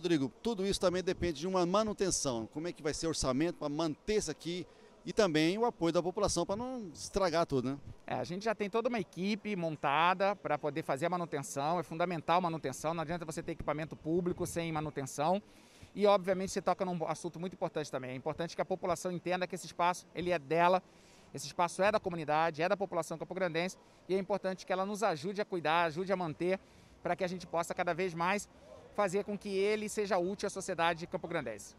Rodrigo, tudo isso também depende de uma manutenção. Como é que vai ser o orçamento para manter isso aqui e também o apoio da população para não estragar tudo, né? É, a gente já tem toda uma equipe montada para poder fazer a manutenção, é fundamental a manutenção, não adianta você ter equipamento público sem manutenção. E obviamente você toca num assunto muito importante também. É importante que a população entenda que esse espaço, ele é dela, esse espaço é da comunidade, é da população capograndense e é importante que ela nos ajude a cuidar, ajude a manter para que a gente possa cada vez mais fazer com que ele seja útil à sociedade campograndense.